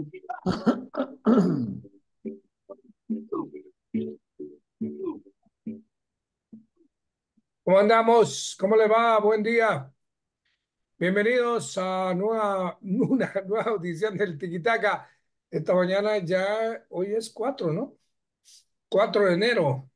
¿Cómo andamos? ¿Cómo le va? Buen día. Bienvenidos a nueva, una nueva audición del Tiquitaca. Esta mañana ya, hoy es 4, ¿no? 4 de enero.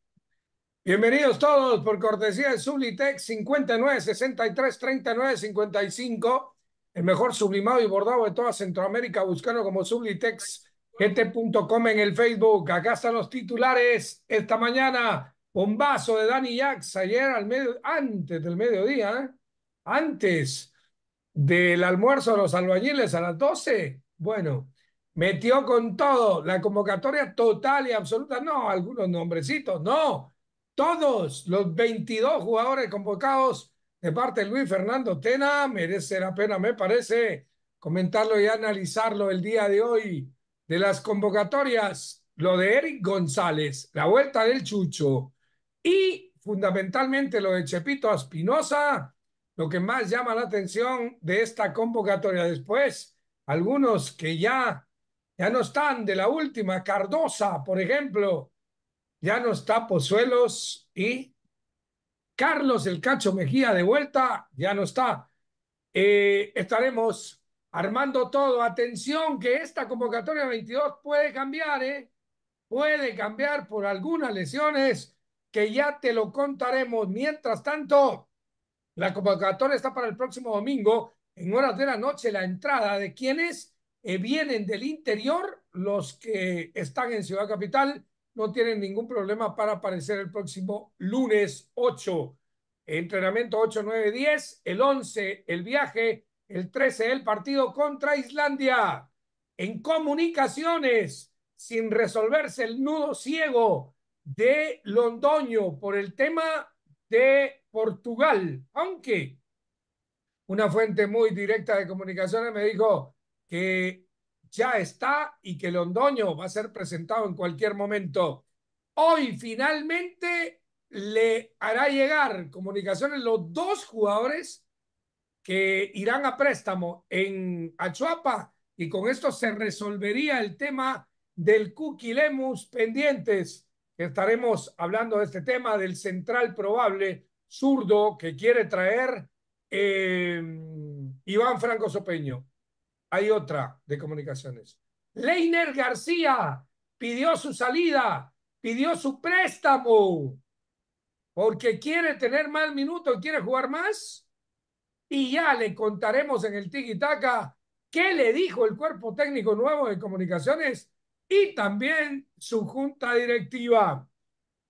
Bienvenidos todos por cortesía de Sublitec 59 63 39 55 el mejor sublimado y bordado de toda Centroamérica, buscando como sublitexgt.com en el Facebook. Acá están los titulares esta mañana. Bombazo de Danny Jax ayer al medio, antes del mediodía, ¿eh? antes del almuerzo de los albañiles a las 12. Bueno, metió con todo la convocatoria total y absoluta. No, algunos nombrecitos, no. Todos los 22 jugadores convocados de parte de Luis Fernando Tena. Merece la pena, me parece, comentarlo y analizarlo el día de hoy de las convocatorias. Lo de Eric González, la vuelta del Chucho y fundamentalmente lo de Chepito Espinosa, lo que más llama la atención de esta convocatoria. Después, algunos que ya, ya no están de la última, Cardosa, por ejemplo, ya no está Pozuelos y Carlos El Cacho Mejía de vuelta, ya no está. Eh, estaremos armando todo. Atención que esta convocatoria 22 puede cambiar, ¿eh? Puede cambiar por algunas lesiones que ya te lo contaremos. Mientras tanto, la convocatoria está para el próximo domingo en horas de la noche. La entrada de quienes eh, vienen del interior, los que están en Ciudad Capital no tienen ningún problema para aparecer el próximo lunes 8. Entrenamiento 8, 9, 10. El 11, el viaje. El 13, el partido contra Islandia. En comunicaciones, sin resolverse el nudo ciego de Londoño por el tema de Portugal. Aunque una fuente muy directa de comunicaciones me dijo que ya está y que Londoño va a ser presentado en cualquier momento. Hoy finalmente le hará llegar comunicaciones los dos jugadores que irán a préstamo en Achuapa y con esto se resolvería el tema del Cookie pendientes. Estaremos hablando de este tema del central probable zurdo que quiere traer eh, Iván Franco Sopeño hay otra de comunicaciones. Leiner García pidió su salida, pidió su préstamo, porque quiere tener más minutos, quiere jugar más. Y ya le contaremos en el Tiki qué le dijo el cuerpo técnico nuevo de comunicaciones y también su junta directiva.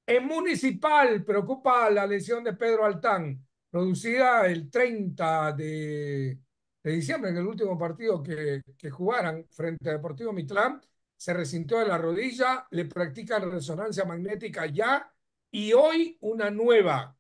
En Municipal preocupa la lesión de Pedro Altán, producida el 30 de de diciembre, en el último partido que, que jugaran frente a Deportivo Mitlán, se resintió de la rodilla, le practican resonancia magnética ya y hoy una nueva.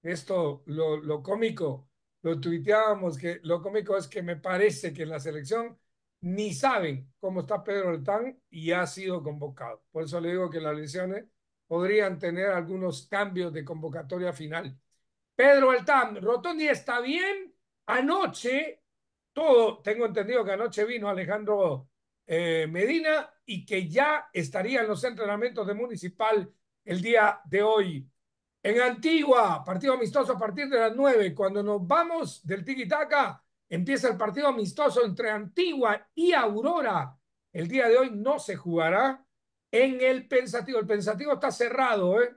Esto, lo, lo cómico, lo tuiteábamos, que lo cómico es que me parece que en la selección ni saben cómo está Pedro Altán y ha sido convocado. Por eso le digo que las lesiones podrían tener algunos cambios de convocatoria final. Pedro Altán, Rotondi está bien. Anoche todo, tengo entendido que anoche vino Alejandro eh, Medina y que ya estaría en los entrenamientos de Municipal el día de hoy. En Antigua, partido amistoso a partir de las nueve Cuando nos vamos del Tiquitaca, empieza el partido amistoso entre Antigua y Aurora. El día de hoy no se jugará en el Pensativo. El Pensativo está cerrado, ¿eh?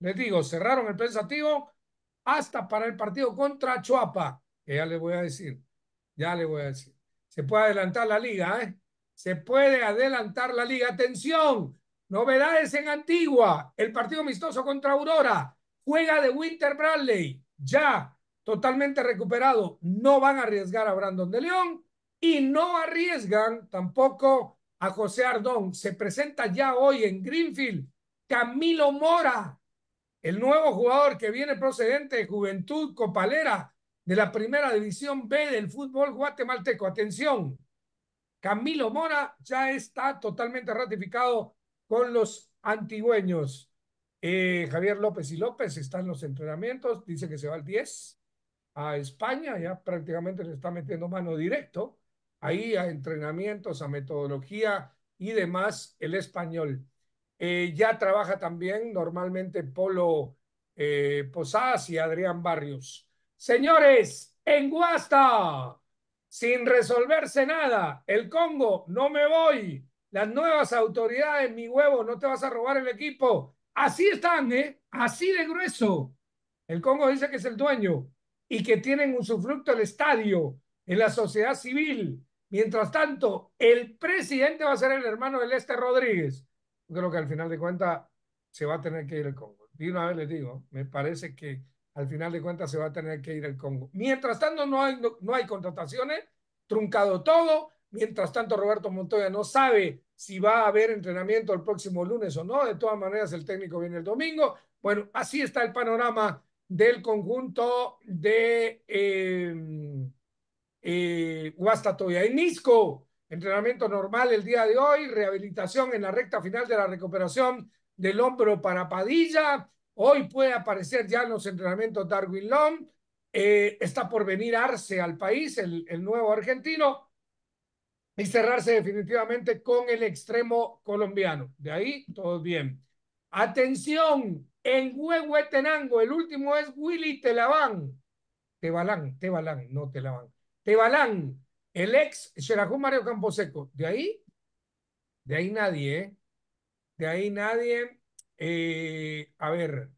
Les digo, cerraron el Pensativo hasta para el partido contra Chuapa, ya les voy a decir. Ya le voy a decir. Se puede adelantar la liga, ¿eh? Se puede adelantar la liga. Atención, novedades en Antigua. El partido amistoso contra Aurora. Juega de Winter Bradley. Ya totalmente recuperado. No van a arriesgar a Brandon de León y no arriesgan tampoco a José Ardón. Se presenta ya hoy en Greenfield Camilo Mora, el nuevo jugador que viene procedente de Juventud Copalera de la primera división B del fútbol guatemalteco. Atención, Camilo Mora ya está totalmente ratificado con los antigüeños. Eh, Javier López y López están en los entrenamientos, dice que se va al 10 a España, ya prácticamente le está metiendo mano directo ahí a entrenamientos, a metodología y demás el español. Eh, ya trabaja también normalmente Polo eh, Posadas y Adrián Barrios. Señores, en Guasta, sin resolverse nada, el Congo, no me voy. Las nuevas autoridades, mi huevo, no te vas a robar el equipo. Así están, ¿eh? Así de grueso. El Congo dice que es el dueño y que tienen un sufructo el estadio en la sociedad civil. Mientras tanto, el presidente va a ser el hermano del Este Rodríguez. Creo que al final de cuentas se va a tener que ir el Congo. Y una vez les digo, me parece que al final de cuentas se va a tener que ir al Congo. Mientras tanto, no hay, no, hay contrataciones, truncado todo. Mientras tanto, Roberto Montoya no sabe si va a haber entrenamiento el próximo lunes o no. De todas maneras, el técnico viene el domingo. Bueno, así está el panorama del conjunto de eh, eh, Guastatoya. En Nisco, entrenamiento normal el día de hoy, rehabilitación en la recta final de la recuperación del hombro para Padilla Hoy puede aparecer ya en los entrenamientos Darwin Long. Eh, está por venir Arce al país, el, el nuevo argentino y cerrarse definitivamente con el extremo colombiano. De ahí, todo bien. Atención, en Huehuetenango, el último es Willy Telaván. Tebalán, Tebalán, no Telaván. Tebalán, el ex Xerajón Mario Camposeco. De ahí, de ahí nadie, ¿eh? De ahí nadie. Eh, a ver,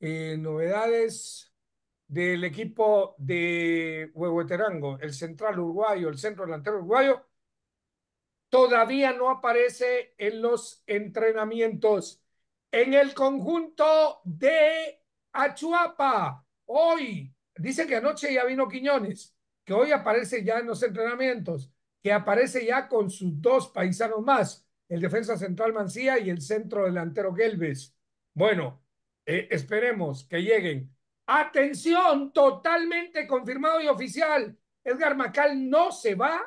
eh, novedades del equipo de Huehueterango, el central uruguayo, el centro delantero uruguayo, todavía no aparece en los entrenamientos. En el conjunto de Achuapa, hoy, dice que anoche ya vino Quiñones, que hoy aparece ya en los entrenamientos, que aparece ya con sus dos paisanos más, el defensa central Mancía y el centro delantero Gelbes. Bueno, eh, esperemos que lleguen. Atención, totalmente confirmado y oficial. Edgar Macal no se va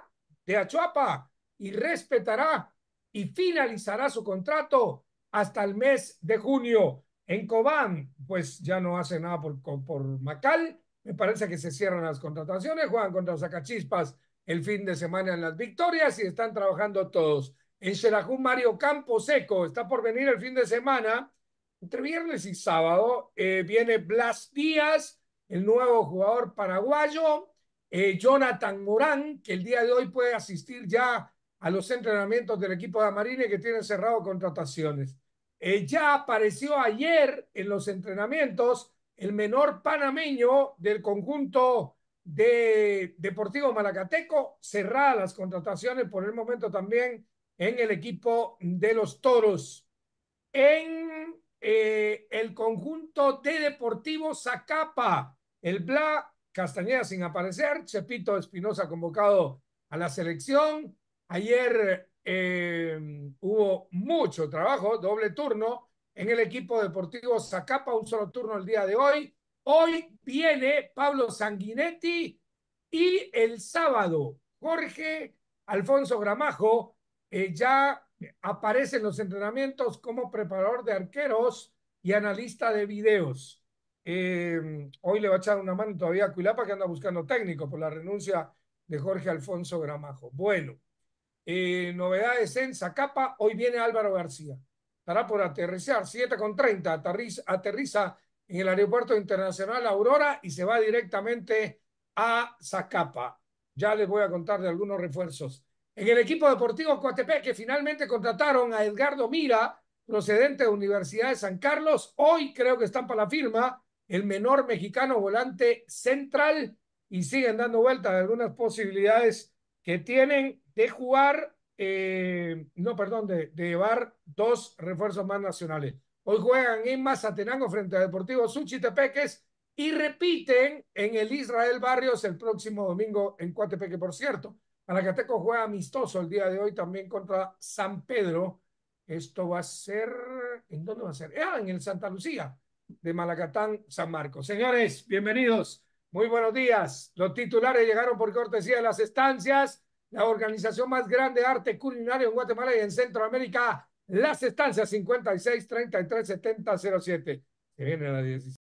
de Achuapa y respetará y finalizará su contrato hasta el mes de junio. En Cobán, pues ya no hace nada por, por Macal. Me parece que se cierran las contrataciones, juegan contra los Zacachispas el fin de semana en las victorias y están trabajando todos en Xelajú Mario Campo Seco. Está por venir el fin de semana, entre viernes y sábado. Eh, viene Blas Díaz, el nuevo jugador paraguayo. Eh, Jonathan Morán, que el día de hoy puede asistir ya a los entrenamientos del equipo de Amarine que tiene cerrado contrataciones. Eh, ya apareció ayer en los entrenamientos el menor panameño del conjunto de Deportivo Malacateco, cerrada las contrataciones por el momento también en el equipo de los Toros. En eh, el conjunto de Deportivo Zacapa, el Bla Castañeda sin aparecer, Chepito Espinosa convocado a la selección. Ayer eh, hubo mucho trabajo, doble turno en el equipo deportivo Zacapa, un solo turno el día de hoy. Hoy viene Pablo Sanguinetti y el sábado Jorge Alfonso Gramajo eh, ya aparece en los entrenamientos como preparador de arqueros y analista de videos. Em, hoy le va a echar una mano todavía a Cuilapa que anda buscando técnico por la renuncia de Jorge Alfonso Gramajo. Bueno, eh, novedades en Zacapa. Hoy viene Álvaro García. Estará por aterrizar, siete con 30. aterriza en el Aeropuerto Internacional Aurora y se va directamente a Zacapa. Ya les voy a contar de algunos refuerzos. En el equipo deportivo Coatepeque finalmente contrataron a Edgardo Mira, procedente de Universidad de San Carlos. Hoy creo que están para la firma el menor mexicano volante central y siguen dando vueltas algunas posibilidades que tienen de jugar, eh, no, perdón, de, llevar dos refuerzos más nacionales. Hoy juegan en Mazatenango frente a Deportivo Suchitepeques y repiten en el Israel Barrios el próximo domingo en Coatepeque, por cierto. Malacateco juega amistoso el día de hoy también contra San Pedro. Esto va a ser, ¿en dónde va a ser? Ah, en el Santa Lucía de Malacatán, San Marcos. Señores, bienvenidos. Muy buenos días. Los titulares llegaron por cortesía de las estancias, la organización más grande de arte culinario en Guatemala y en Centroamérica, las estancias 56 33 70 07. Se viene la 16.